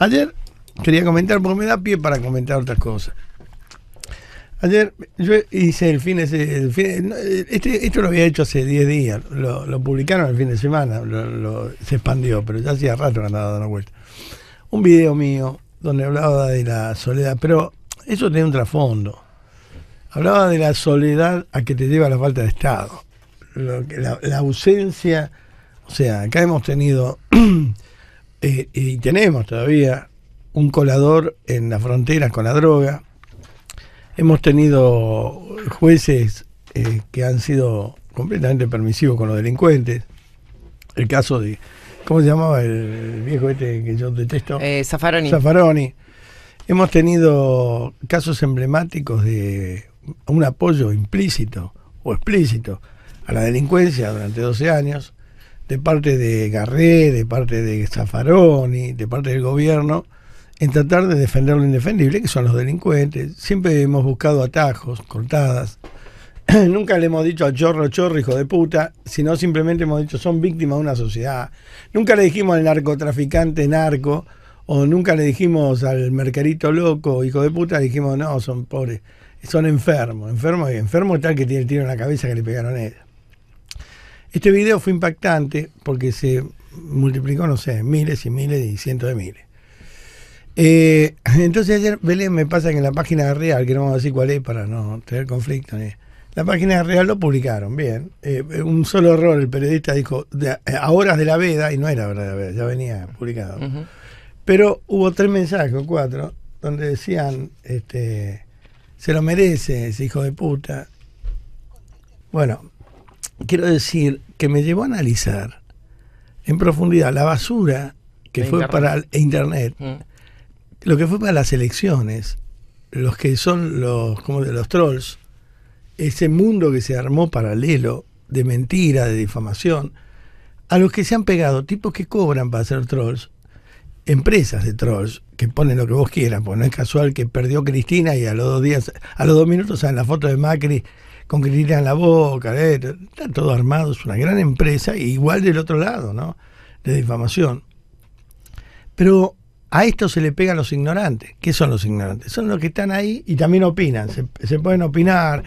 Ayer quería comentar, porque me da pie para comentar otras cosas. Ayer yo hice el fin, de, este, esto lo había hecho hace 10 días, lo, publicaron el fin de semana, se expandió, pero ya hacía rato que andaba dando vuelta. Un video mío donde hablaba de la soledad, pero eso tiene un trasfondo. Hablaba de la soledad a que te lleva la falta de Estado, la, ausencia, o sea, acá hemos tenido Eh, y tenemos todavía un colador en las fronteras con la droga. Hemos tenido jueces eh, que han sido completamente permisivos con los delincuentes. El caso de, ¿cómo se llamaba el viejo este que yo detesto? Eh, Hemos tenido casos emblemáticos de un apoyo implícito o explícito a la delincuencia durante 12 años de parte de Garré, de parte de Zafaroni, de parte del gobierno, en tratar de defender lo indefendible, que son los delincuentes. Siempre hemos buscado atajos, cortadas. Nunca le hemos dicho a chorro, chorro, hijo de puta, sino simplemente hemos dicho son víctimas de una sociedad. Nunca le dijimos al narcotraficante narco, o nunca le dijimos al mercarito loco, hijo de puta, dijimos no, son pobres, son enfermos. Enfermos, enfermos tal que tiene el tiro en la cabeza que le pegaron a él. Este video fue impactante porque se multiplicó, no sé, miles y miles y cientos de miles. Eh, entonces ayer Belén me pasa que en la página de Real, que no vamos a decir cuál es para no tener conflicto, eh, la página de Real lo publicaron, bien. Eh, un solo error, el periodista dijo de, a horas de la veda, y no era hora de la veda, ya venía publicado. Pero hubo tres mensajes cuatro donde decían, este, se lo merece ese hijo de puta. Bueno, quiero decir que me llevó a analizar en profundidad la basura que fue para e Internet, mm. lo que fue para las elecciones, los que son los, como de los trolls, ese mundo que se armó paralelo de mentira, de difamación, a los que se han pegado tipos que cobran para ser trolls, empresas de trolls que ponen lo que vos quieras, porque no es casual que perdió Cristina y a los dos días, a los dos minutos salen la foto de Macri con que tiran la boca, ¿eh? todos todo armado, es una gran empresa, igual del otro lado, ¿no? De difamación. Pero a esto se le pegan los ignorantes. ¿Qué son los ignorantes? Son los que están ahí y también opinan, se, pueden opinar.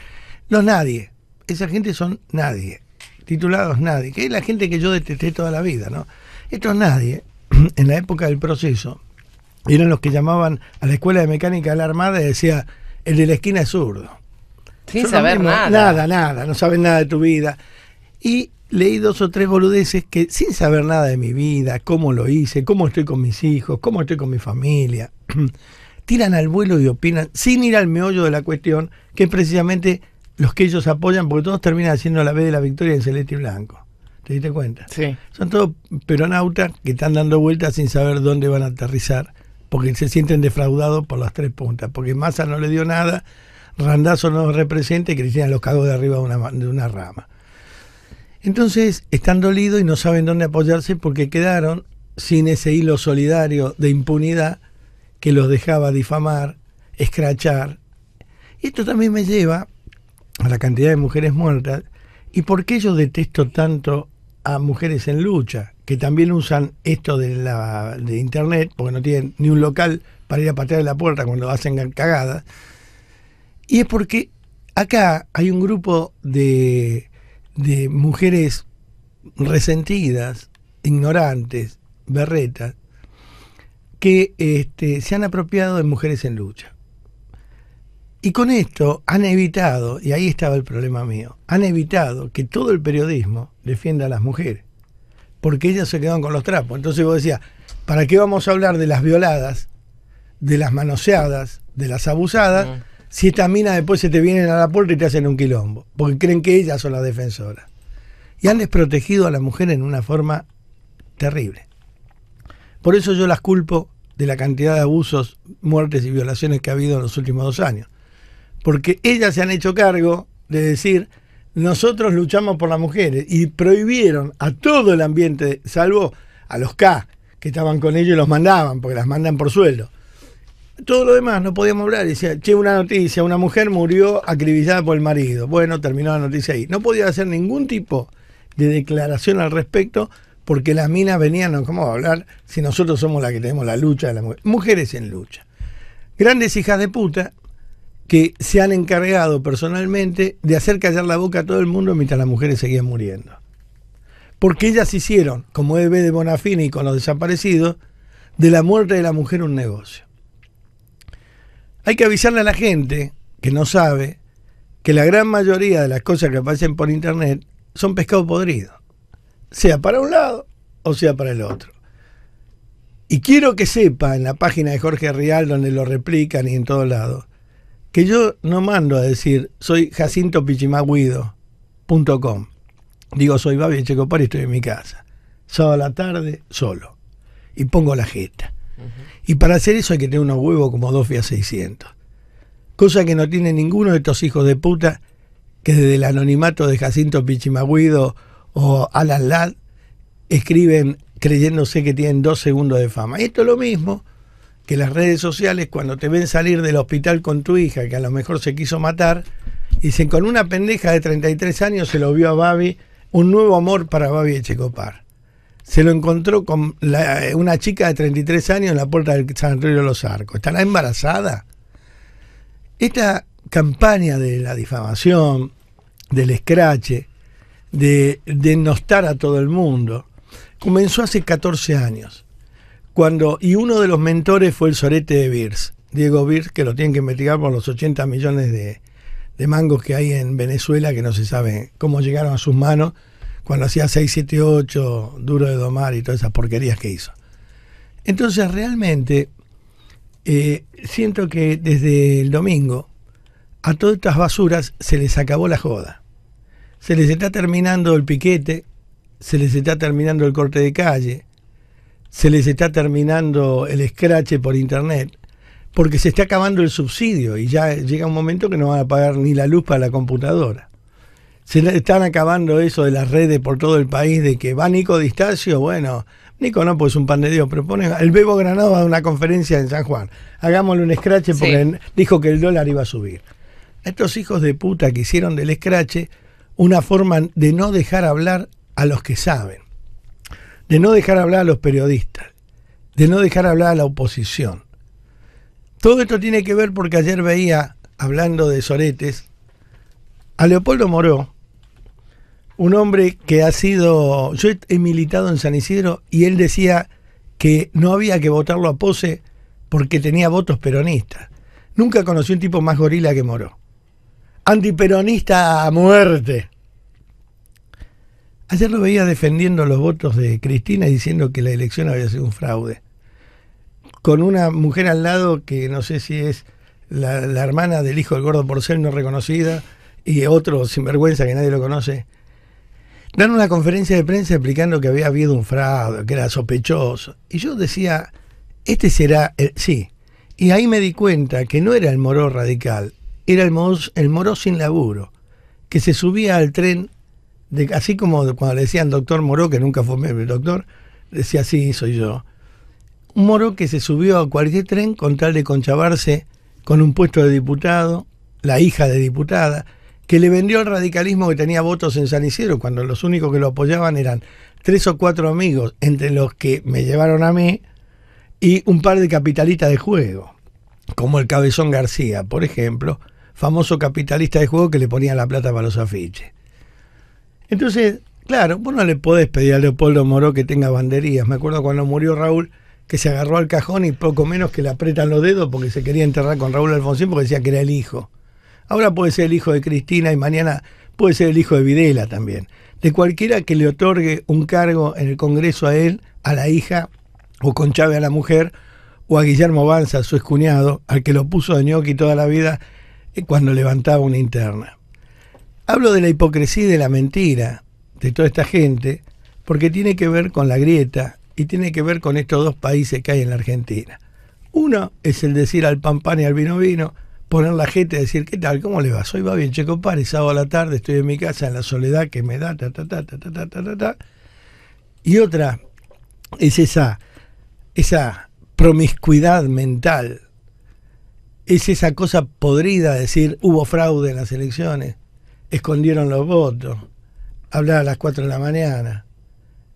Los nadie. Esa gente son nadie. Titulados nadie. Que es la gente que yo detesté toda la vida, ¿no? Estos nadie, en la época del proceso, eran los que llamaban a la escuela de mecánica de la Armada y decía, el de la esquina es zurdo. Sin saber nada. Nada, nada, no saben nada de tu vida. Y leí dos o tres boludeces que sin saber nada de mi vida, cómo lo hice, cómo estoy con mis hijos, cómo estoy con mi familia, tiran al vuelo y opinan sin ir al meollo de la cuestión, que es precisamente los que ellos apoyan, porque todos terminan haciendo la vez de la victoria en celeste y blanco. ¿Te diste cuenta? Sí. Son todos peronautas que están dando vueltas sin saber dónde van a aterrizar, porque se sienten defraudados por las tres puntas, porque Massa no le dio nada, Randazo no representa y Cristina los cagó de arriba de una, rama. Entonces están dolidos y no saben dónde apoyarse porque quedaron sin ese hilo solidario de impunidad que los dejaba difamar, escrachar. Y esto también me lleva a la cantidad de mujeres muertas y por qué yo detesto tanto a mujeres en lucha, que también usan esto de, la, de internet, porque no tienen ni un local para ir a patear la puerta cuando hacen cagadas y es porque acá hay un grupo de, mujeres resentidas, ignorantes, berretas, que este, se han apropiado de mujeres en lucha. Y con esto han evitado, y ahí estaba el problema mío, han evitado que todo el periodismo defienda a las mujeres, porque ellas se quedan con los trapos. Entonces vos decía, ¿para qué vamos a hablar de las violadas, de las manoseadas, de las abusadas? Ah si estas minas después se te vienen a la puerta y te hacen un quilombo, porque creen que ellas son las defensoras. Y han desprotegido a la mujer en una forma terrible. Por eso yo las culpo de la cantidad de abusos, muertes y violaciones que ha habido en los últimos dos años. Porque ellas se han hecho cargo de decir, nosotros luchamos por las mujeres y prohibieron a todo el ambiente, salvo a los K, que estaban con ellos y los mandaban, porque las mandan por sueldo todo lo demás no podíamos hablar. Decía, che, una noticia, una mujer murió acribillada por el marido. Bueno, terminó la noticia ahí. No podía hacer ningún tipo de declaración al respecto porque las minas venían, no, ¿cómo a hablar si nosotros somos las que tenemos la lucha de las mujeres? Mujeres en lucha. Grandes hijas de puta que se han encargado personalmente de hacer callar la boca a todo el mundo mientras las mujeres seguían muriendo. Porque ellas hicieron, como EB de Bonafini y con los desaparecidos, de la muerte de la mujer un negocio. Hay que avisarle a la gente que no sabe que la gran mayoría de las cosas que aparecen por internet son pescado podrido, sea para un lado o sea para el otro. Y quiero que sepa en la página de Jorge Rial, donde lo replican y en todos lado que yo no mando a decir soy jacinto pichimaguido.com. Digo, soy Babi Checopar y estoy en mi casa. Sábado a la tarde, solo. Y pongo la jeta. Y para hacer eso hay que tener unos huevos como dos a 600. Cosa que no tiene ninguno de estos hijos de puta que desde el anonimato de Jacinto Pichimagüido o Alan Ladd escriben creyéndose que tienen dos segundos de fama. Y esto es lo mismo que las redes sociales cuando te ven salir del hospital con tu hija, que a lo mejor se quiso matar, dicen con una pendeja de 33 años se lo vio a Babi, un nuevo amor para Babi Echecopar se lo encontró con eh, una chica de 33 años en la puerta del San Antonio de los Arcos. ¿Estará embarazada? Esta campaña de la difamación, del escrache, de denostar a todo el mundo, comenzó hace 14 años. Cuando, y uno de los mentores fue el sorete de Birs, Diego Birs, que lo tienen que investigar por los 80 millones de, de mangos que hay en Venezuela que no se sabe cómo llegaron a sus manos cuando hacía 678, Duro de Domar y todas esas porquerías que hizo. Entonces realmente eh, siento que desde el domingo a todas estas basuras se les acabó la joda. Se les está terminando el piquete, se les está terminando el corte de calle, se les está terminando el escrache por internet, porque se está acabando el subsidio y ya llega un momento que no van a pagar ni la luz para la computadora se están acabando eso de las redes por todo el país, de que va Nico Distacio, bueno, Nico no, pues un pan de Dios, pero el Bebo Granado va a una conferencia en San Juan, hagámosle un escrache porque dijo que el dólar iba a subir. Estos hijos de puta que hicieron del escrache una forma de no dejar hablar a los que saben, de no dejar hablar a los periodistas, de no dejar hablar a la oposición. Todo esto tiene que ver porque ayer veía, hablando de Soretes, a Leopoldo Moró, un hombre que ha sido. Yo he militado en San Isidro y él decía que no había que votarlo a pose porque tenía votos peronistas. Nunca conocí un tipo más gorila que Moró. Antiperonista a muerte. Ayer lo veía defendiendo los votos de Cristina y diciendo que la elección había sido un fraude. Con una mujer al lado que no sé si es la, la hermana del hijo del gordo porcel no reconocida y otro sinvergüenza que nadie lo conoce dar una conferencia de prensa explicando que había habido un fraude, que era sospechoso. Y yo decía, este será, el... Eh, sí. Y ahí me di cuenta que no era el moro radical, era el moro, el sin laburo, que se subía al tren, así como cuando le decían doctor Moró, que nunca fue el doctor, decía, sí, soy yo. Un moro que se subió a cualquier tren con tal de conchabarse con un puesto de diputado, la hija de diputada, que le vendió el radicalismo que tenía votos en San Isidro, cuando los únicos que lo apoyaban eran tres o cuatro amigos, entre los que me llevaron a mí, y un par de capitalistas de juego, como el Cabezón García, por ejemplo, famoso capitalista de juego que le ponía la plata para los afiches. Entonces, claro, vos no le podés pedir a Leopoldo Moró que tenga banderías. Me acuerdo cuando murió Raúl, que se agarró al cajón y poco menos que le apretan los dedos porque se quería enterrar con Raúl Alfonsín porque decía que era el hijo. Ahora puede ser el hijo de Cristina y mañana puede ser el hijo de Videla también. De cualquiera que le otorgue un cargo en el Congreso a él, a la hija, o con Chávez a la mujer, o a Guillermo Banza, su escuñado, al que lo puso de ñoqui toda la vida eh, cuando levantaba una interna. Hablo de la hipocresía y de la mentira de toda esta gente, porque tiene que ver con la grieta y tiene que ver con estos dos países que hay en la Argentina. Uno es el decir al pan pan y al vino vino, poner la gente a decir, ¿qué tal? ¿Cómo le va? Hoy va bien Checo y sábado a la tarde estoy en mi casa en la soledad que me da, ta, ta, ta, ta, ta, ta, ta, ta. Y otra es esa, esa promiscuidad mental, es esa cosa podrida de decir, hubo fraude en las elecciones, escondieron los votos, hablar a las 4 de la mañana,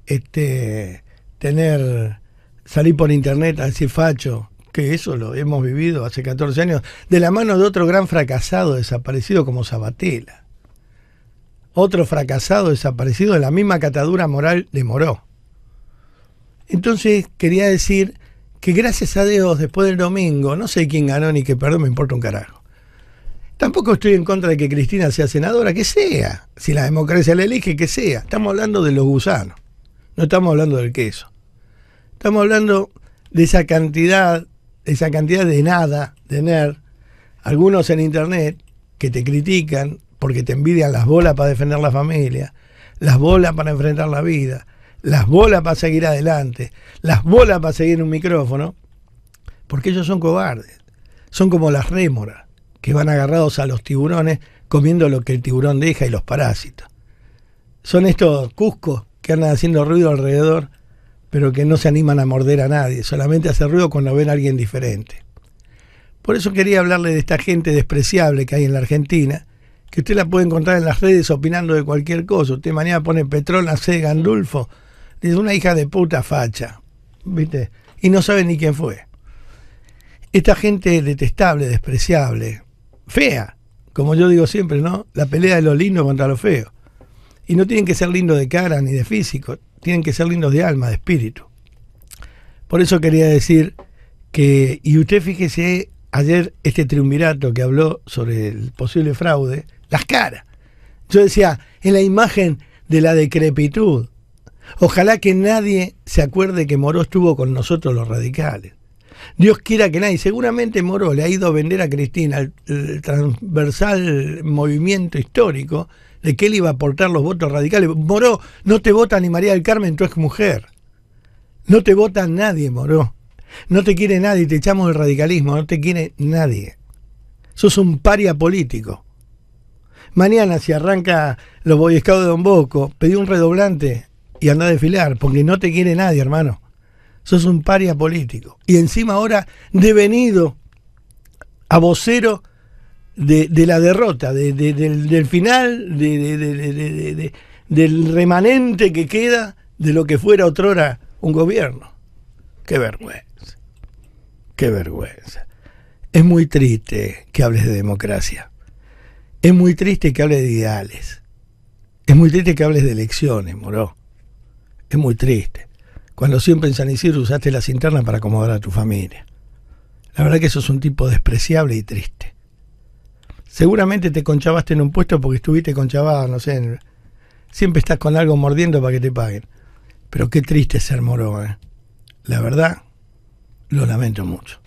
este, tener, salir por internet a decir facho, que eso lo hemos vivido hace 14 años, de la mano de otro gran fracasado desaparecido como Sabatella. Otro fracasado desaparecido de la misma catadura moral de Moró. Entonces quería decir que gracias a Dios, después del domingo, no sé quién ganó ni qué perdió, me importa un carajo. Tampoco estoy en contra de que Cristina sea senadora, que sea. Si la democracia la elige, que sea. Estamos hablando de los gusanos, no estamos hablando del queso. Estamos hablando de esa cantidad esa cantidad de nada, de nerd, algunos en internet que te critican porque te envidian las bolas para defender la familia, las bolas para enfrentar la vida, las bolas para seguir adelante, las bolas para seguir un micrófono, porque ellos son cobardes, son como las rémoras que van agarrados a los tiburones comiendo lo que el tiburón deja y los parásitos. Son estos cuscos que andan haciendo ruido alrededor pero que no se animan a morder a nadie, solamente hace ruido cuando ven a alguien diferente. Por eso quería hablarle de esta gente despreciable que hay en la Argentina, que usted la puede encontrar en las redes opinando de cualquier cosa. Usted mañana pone Petrona C. Gandulfo, dice una hija de puta facha, ¿viste? Y no sabe ni quién fue. Esta gente detestable, despreciable, fea, como yo digo siempre, ¿no? La pelea de lo lindo contra lo feo, Y no tienen que ser lindos de cara ni de físico, tienen que ser lindos de alma, de espíritu. Por eso quería decir que, y usted fíjese, ayer este triunvirato que habló sobre el posible fraude, las caras. Yo decía, es la imagen de la decrepitud. Ojalá que nadie se acuerde que Moró estuvo con nosotros los radicales. Dios quiera que nadie. Seguramente Moró le ha ido a vender a Cristina el transversal movimiento histórico de que él iba a aportar los votos radicales. Moró, no te vota ni María del Carmen, tú eres mujer. No te vota nadie, Moró. No te quiere nadie, te echamos el radicalismo, no te quiere nadie. Sos un paria político. Mañana, si arranca los boyescados de Don Boco, pedí un redoblante y anda a desfilar, porque no te quiere nadie, hermano. Sos un paria político. Y encima ahora devenido a vocero de, la derrota, del, final, del remanente que queda de lo que fuera otrora un gobierno. Qué vergüenza, qué vergüenza. Es muy triste que hables de democracia. Es muy triste que hables de ideales. Es muy triste que hables de elecciones, Moró. Es muy triste. Cuando siempre en San Isidro usaste las internas para acomodar a tu familia. La verdad que eso es un tipo despreciable y triste. Seguramente te conchabaste en un puesto porque estuviste conchabado, no sé. siempre estás con algo mordiendo para que te paguen. Pero qué triste ser morón, ¿eh? La verdad, lo lamento mucho.